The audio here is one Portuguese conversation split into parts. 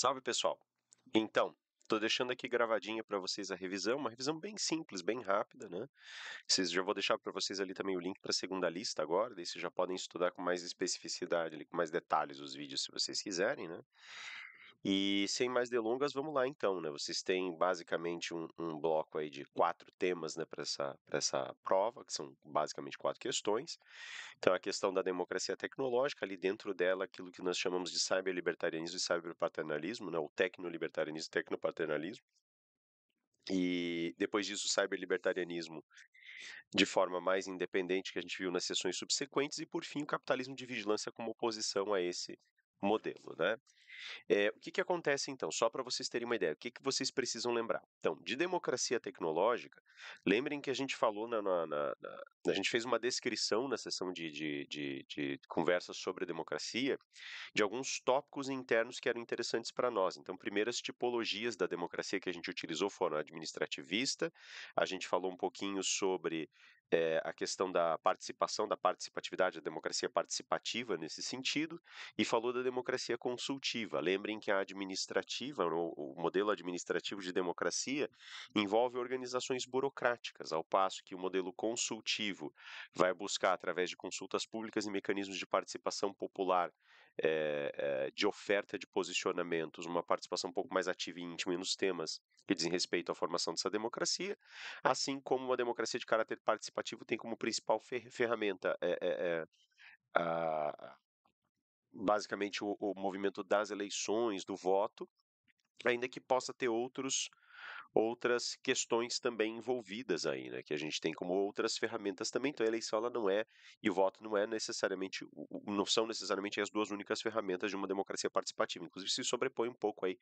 Salve, pessoal! Então, Estou deixando aqui gravadinha para vocês a revisão, uma revisão bem simples, bem rápida, né? Vocês, já vou deixar para vocês ali também o link para a segunda lista agora, daí vocês já podem estudar com mais especificidade, ali, com mais detalhes os vídeos, se vocês quiserem, né? E sem mais delongas, vamos lá então, né? Vocês têm basicamente um, um bloco aí de quatro temas, né, para essa, essa prova, que são basicamente quatro questões. Então, a questão da democracia tecnológica, ali dentro dela, aquilo que nós chamamos de cyberlibertarianismo e cyberpaternalismo, né? O tecnolibertarianismo e tecnopaternalismo. E depois disso, o cyberlibertarianismo de forma mais independente que a gente viu nas sessões subsequentes e por fim o capitalismo de vigilância como oposição a esse modelo, né? É, o que, que acontece então? Só para vocês terem uma ideia, o que, que vocês precisam lembrar? Então, de democracia tecnológica, lembrem que a gente falou na, na, na, na a gente fez uma descrição na sessão de, de, de, de conversas sobre democracia de alguns tópicos internos que eram interessantes para nós. Então, primeiras tipologias da democracia que a gente utilizou foram a administrativista. A gente falou um pouquinho sobre é, a questão da participação, da participatividade, da democracia participativa nesse sentido, e falou da democracia consultiva. Lembrem que a administrativa, o, o modelo administrativo de democracia, envolve organizações burocráticas, ao passo que o modelo consultivo vai buscar, através de consultas públicas e mecanismos de participação popular, é, de oferta de posicionamentos, uma participação um pouco mais ativa e íntima nos temas que dizem respeito à formação dessa democracia, assim como uma democracia de caráter participativo tem como principal fer ferramenta é, a, basicamente o, o movimento das eleições, do voto, ainda que possa ter outros outras questões também envolvidas aí, né? Que a gente tem como outras ferramentas também. Então a eleição ela não é e o voto não é necessariamente, não são necessariamente as duas únicas ferramentas de uma democracia participativa. Inclusive se sobrepõe um pouco aí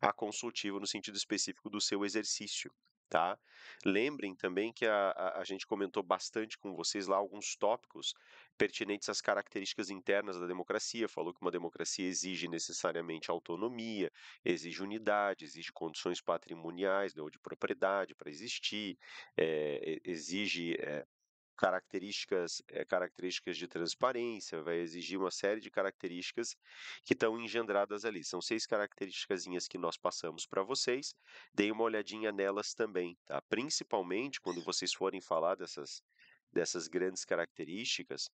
a consultiva no sentido específico do seu exercício tá? Lembrem também que a, a, a, gente comentou bastante com vocês lá alguns tópicos pertinentes às características internas da democracia. Falou que uma democracia exige necessariamente autonomia, exige unidade, exige condições patrimoniais né, ou de propriedade para existir, é, exige é, características, é, características de transparência, vai exigir uma série de características que estão engendradas ali. São seis características que nós passamos para vocês. Deem uma olhadinha nelas também, tá? Principalmente quando vocês forem falar dessas, dessas grandes características,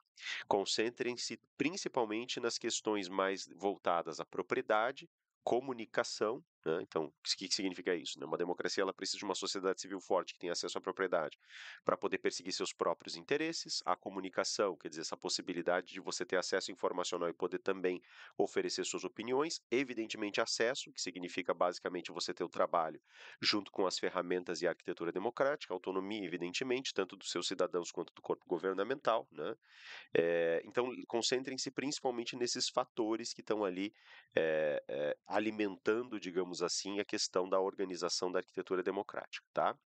concentrem-se principalmente nas questões mais voltadas à propriedade, comunicação né? Então, o que, significa isso? Né? Uma democracia ela precisa de uma sociedade civil forte que tenha acesso à propriedade para poder perseguir seus próprios interesses, a comunicação, quer dizer, essa possibilidade de você ter acesso informacional e poder também oferecer suas opiniões, evidentemente acesso, que significa basicamente você ter o trabalho junto com as ferramentas e a arquitetura democrática, autonomia, evidentemente, tanto dos seus cidadãos quanto do corpo governamental. Né? É, então, concentrem-se principalmente nesses fatores que estão ali é, é, alimentando, digamos, digamos assim, a questão da organização da arquitetura democrática, tá?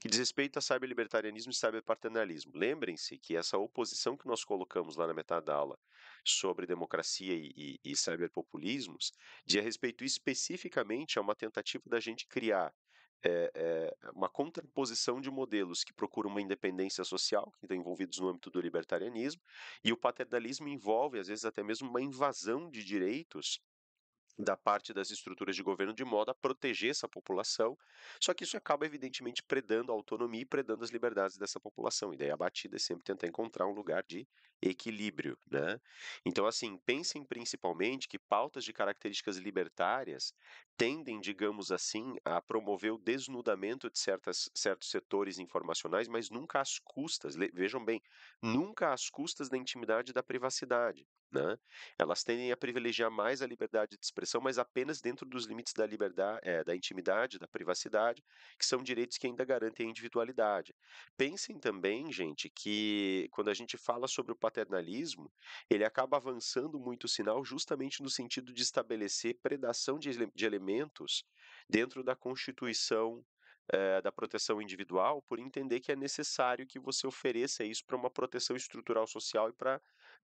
que diz respeito a cyberlibertarianismo e cyberparternalismo. Lembrem-se que essa oposição que nós colocamos lá na metade da aula sobre democracia e, e, e cyberpopulismos diz respeito especificamente a uma tentativa da gente criar é, é, uma contraposição de modelos que procuram uma independência social, que estão envolvidos no âmbito do libertarianismo, e o paternalismo envolve, às vezes, até mesmo uma invasão de direitos da parte das estruturas de governo de modo a proteger essa população, só que isso acaba evidentemente predando a autonomia e predando as liberdades dessa população. E daí a batida é sempre tentar encontrar um lugar de equilíbrio, né? Então assim, pensem principalmente que pautas de características libertárias tendem, digamos assim, a promover o desnudamento de certas, certos setores informacionais, mas nunca às custas, vejam bem, nunca às custas da intimidade e da privacidade. Né? Elas tendem a privilegiar mais a liberdade de expressão, mas apenas dentro dos limites da liberdade, eh, é, da intimidade, da privacidade, que são direitos que ainda garantem a individualidade. Pensem também, gente, que quando a gente fala sobre o paternalismo, ele acaba avançando muito o sinal justamente no sentido de estabelecer predação de, de elementos dentro da Constituição eh, da proteção individual por entender que é necessário que você ofereça isso para uma proteção estrutural social e para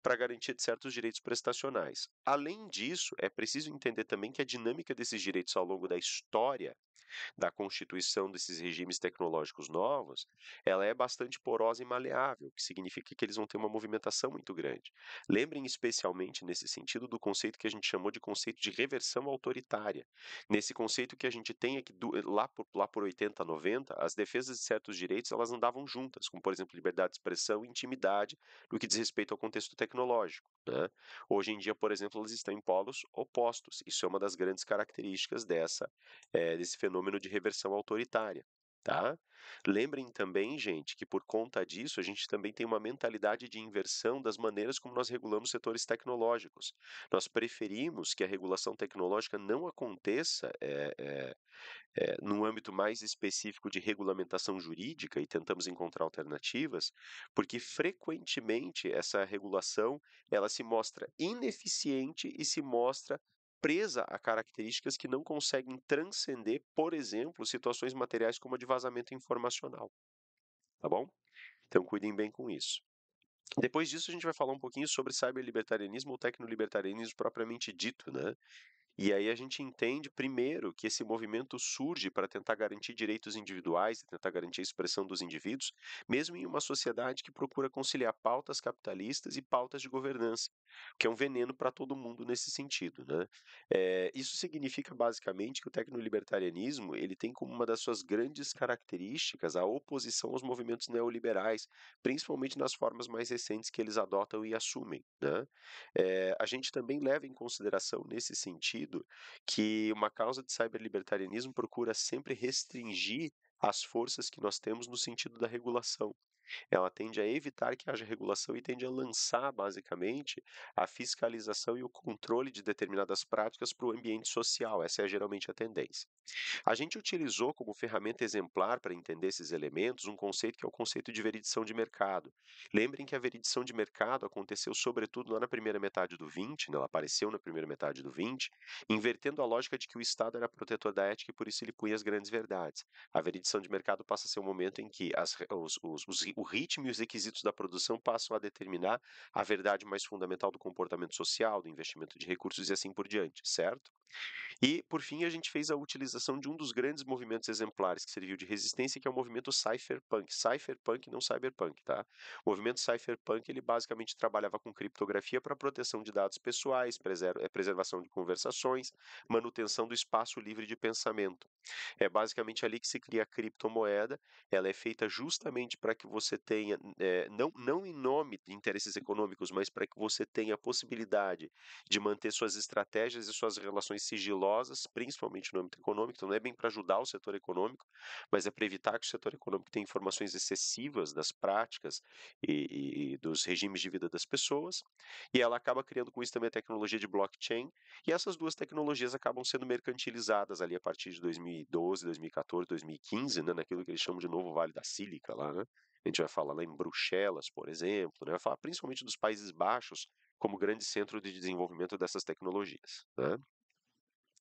para garantia de certos direitos prestacionais. Além disso, é preciso entender também que a dinâmica desses direitos ao longo da história da constituição desses regimes tecnológicos novos, ela é bastante porosa e maleável, o que significa que eles vão ter uma movimentação muito grande. Lembrem especialmente nesse sentido do conceito que a gente chamou de conceito de reversão autoritária. Nesse conceito que a gente tem é que do, lá, por, lá por 80, 90, as defesas de certos direitos elas andavam juntas, como por exemplo liberdade de expressão e intimidade no que diz respeito ao contexto tecnológico. Né? Hoje em dia, por exemplo, elas estão em polos opostos. Isso é uma das grandes características dessa, é, desse fenômeno fenômeno de reversão autoritária. Tá? Lembrem também, gente, que por conta disso a gente também tem uma mentalidade de inversão das maneiras como nós regulamos setores tecnológicos. Nós preferimos que a regulação tecnológica não aconteça é, é, é, num âmbito mais específico de regulamentação jurídica e tentamos encontrar alternativas, porque frequentemente essa regulação ela se mostra ineficiente e se mostra presa a características que não conseguem transcender, por exemplo, situações materiais como a de vazamento informacional. Tá bom? Então cuidem bem com isso. Depois disso, a gente vai falar um pouquinho sobre cyberlibertarianismo ou tecnolibertarianismo propriamente dito, né? E aí a gente entende, primeiro, que esse movimento surge para tentar garantir direitos individuais e tentar garantir a expressão dos indivíduos, mesmo em uma sociedade que procura conciliar pautas capitalistas e pautas de governança, que é um veneno para todo mundo nesse sentido. Né? É, isso significa, basicamente, que o tecnolibertarianismo ele tem como uma das suas grandes características a oposição aos movimentos neoliberais, principalmente nas formas mais recentes que eles adotam e assumem. Né? É, a gente também leva em consideração, nesse sentido, que uma causa de cyberlibertarianismo procura sempre restringir as forças que nós temos no sentido da regulação ela tende a evitar que haja regulação e tende a lançar, basicamente, a fiscalização e o controle de determinadas práticas para o ambiente social. Essa é geralmente a tendência. A gente utilizou como ferramenta exemplar para entender esses elementos um conceito que é o conceito de veredição de mercado. Lembrem que a veredição de mercado aconteceu sobretudo lá na primeira metade do 20, né? ela apareceu na primeira metade do 20, invertendo a lógica de que o Estado era protetor da ética e por isso ele punha as grandes verdades. A veredição de mercado passa a ser um momento em que as, os, os, os o ritmo e os requisitos da produção passam a determinar a verdade mais fundamental do comportamento social, do investimento de recursos e assim por diante, certo? E, por fim, a gente fez a utilização de um dos grandes movimentos exemplares que serviu de resistência, que é o movimento cypherpunk. Cypherpunk, não cyberpunk, tá? O movimento cypherpunk, ele basicamente trabalhava com criptografia para proteção de dados pessoais, eh, preservação de conversações, manutenção do espaço livre de pensamento. É basicamente ali que se cria a criptomoeda, ela é feita justamente para que você você tenha, é, não, não em nome de interesses econômicos, mas para que você tenha a possibilidade de manter suas estratégias e suas relações sigilosas, principalmente no âmbito econômico. Então, não é bem para ajudar o setor econômico, mas é para evitar que o setor econômico tenha informações excessivas das práticas e, e dos regimes de vida das pessoas. E ela acaba criando com isso também a tecnologia de blockchain. E essas duas tecnologias acabam sendo mercantilizadas ali a partir de 2012, 2014, 2015, né, naquilo que eles chamam de novo Vale da Sílica lá, né? A gente vai falar lá em Bruxelas, por exemplo, né? vai falar principalmente dos Países Baixos como grande centro de desenvolvimento dessas tecnologias. Né?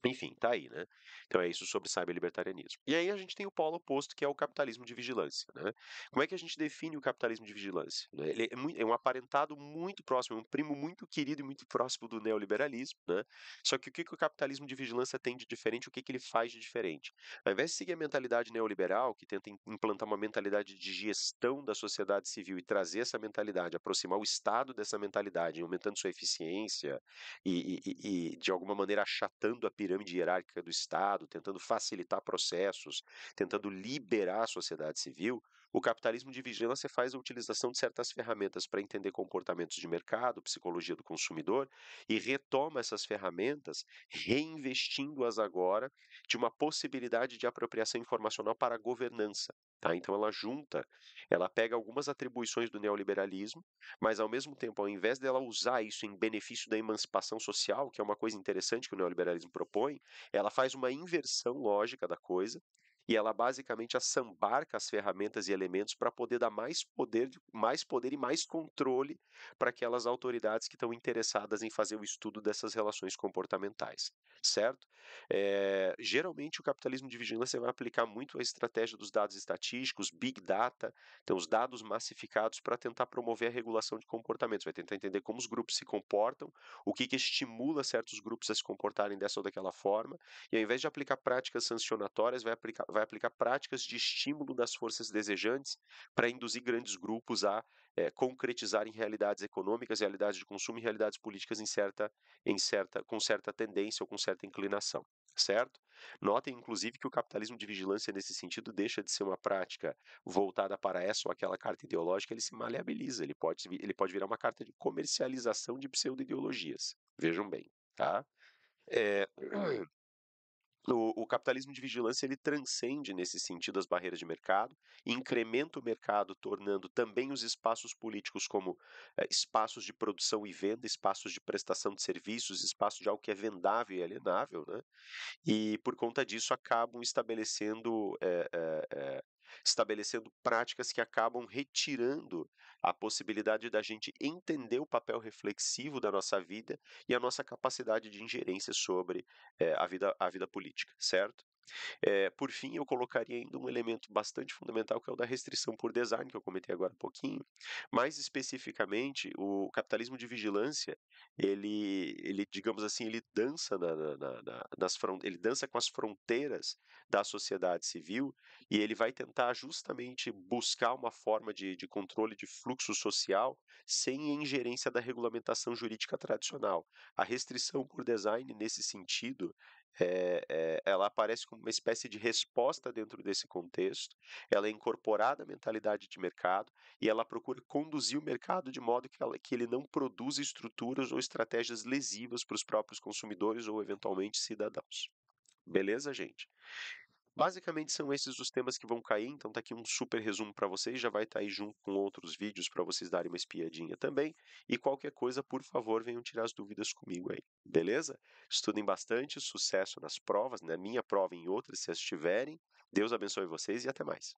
Enfim, tá aí, né? Então é isso sobre cyberlibertarianismo. E aí a gente tem o polo oposto, que é o capitalismo de vigilância, né? Como é que a gente define o capitalismo de vigilância? Né? Ele é, é, um aparentado muito próximo, é um primo muito querido e muito próximo do neoliberalismo, né? Só que o que, que o capitalismo de vigilância tem de diferente, o que, que ele faz de diferente? Ao invés de seguir a mentalidade neoliberal, que tenta implantar uma mentalidade de gestão da sociedade civil e trazer essa mentalidade, aproximar o Estado dessa mentalidade, aumentando sua eficiência e, e, e de alguma maneira achatando a pirâmide pirâmide hierárquica do Estado, tentando facilitar processos, tentando liberar a sociedade civil, o capitalismo de vigilância faz a utilização de certas ferramentas para entender comportamentos de mercado, psicologia do consumidor e retoma essas ferramentas, reinvestindo-as agora de uma possibilidade de apropriação informacional para a governança. Tá? Então ela junta, ela pega algumas atribuições do neoliberalismo, mas ao mesmo tempo, ao invés dela usar isso em benefício da emancipação social, que é uma coisa interessante que o neoliberalismo propõe, ela faz uma inversão lógica da coisa e ela basicamente assambarca as ferramentas e elementos para poder dar mais poder, mais poder e mais controle para aquelas autoridades que estão interessadas em fazer o estudo dessas relações comportamentais, certo? É, geralmente o capitalismo de vigilância vai aplicar muito a estratégia dos dados estatísticos, big data, então os dados massificados para tentar promover a regulação de comportamentos, vai tentar entender como os grupos se comportam, o que, que estimula certos grupos a se comportarem dessa ou daquela forma, e ao invés de aplicar práticas sancionatórias, vai aplicar vai aplicar práticas de estímulo das forças desejantes para induzir grandes grupos a é, concretizar em realidades econômicas, realidades de consumo e realidades políticas em certa, em certa, com certa tendência ou com certa inclinação, certo? Notem, inclusive, que o capitalismo de vigilância, nesse sentido, deixa de ser uma prática voltada para essa ou aquela carta ideológica, ele se maleabiliza, ele pode, ele pode virar uma carta de comercialização de pseudo-ideologias. Vejam bem, tá? É... O, o, capitalismo de vigilância ele transcende nesse sentido as barreiras de mercado, incrementa o mercado, tornando também os espaços políticos como é, espaços de produção e venda, espaços de prestação de serviços, espaços de algo que é vendável e alienável, né? E por conta disso acabam estabelecendo é, é, estabelecendo práticas que acabam retirando a possibilidade da gente entender o papel reflexivo da nossa vida e a nossa capacidade de ingerência sobre é, a, vida, a vida política, certo? É, por fim, eu colocaria ainda um elemento bastante fundamental, que é o da restrição por design, que eu comentei agora há pouquinho. Mais especificamente, o capitalismo de vigilância, ele, ele digamos assim, ele dança, na, na, na, nas ele dança com as fronteiras da sociedade civil e ele vai tentar justamente buscar uma forma de, de controle de fluxo social sem a ingerência da regulamentação jurídica tradicional. A restrição por design, nesse sentido, é, é, ela aparece como uma espécie de resposta dentro desse contexto, ela é incorporada à mentalidade de mercado e ela procura conduzir o mercado de modo que, ela, que ele não produza estruturas ou estratégias lesivas para os próprios consumidores ou eventualmente cidadãos. Beleza, gente? Basicamente são esses os temas que vão cair, então tá aqui um super resumo para vocês, já vai estar tá aí junto com outros vídeos para vocês darem uma espiadinha também. E qualquer coisa, por favor, venham tirar as dúvidas comigo aí, beleza? Estudem bastante, sucesso nas provas, na né, minha prova e em outras, se as tiverem. Deus abençoe vocês e até mais.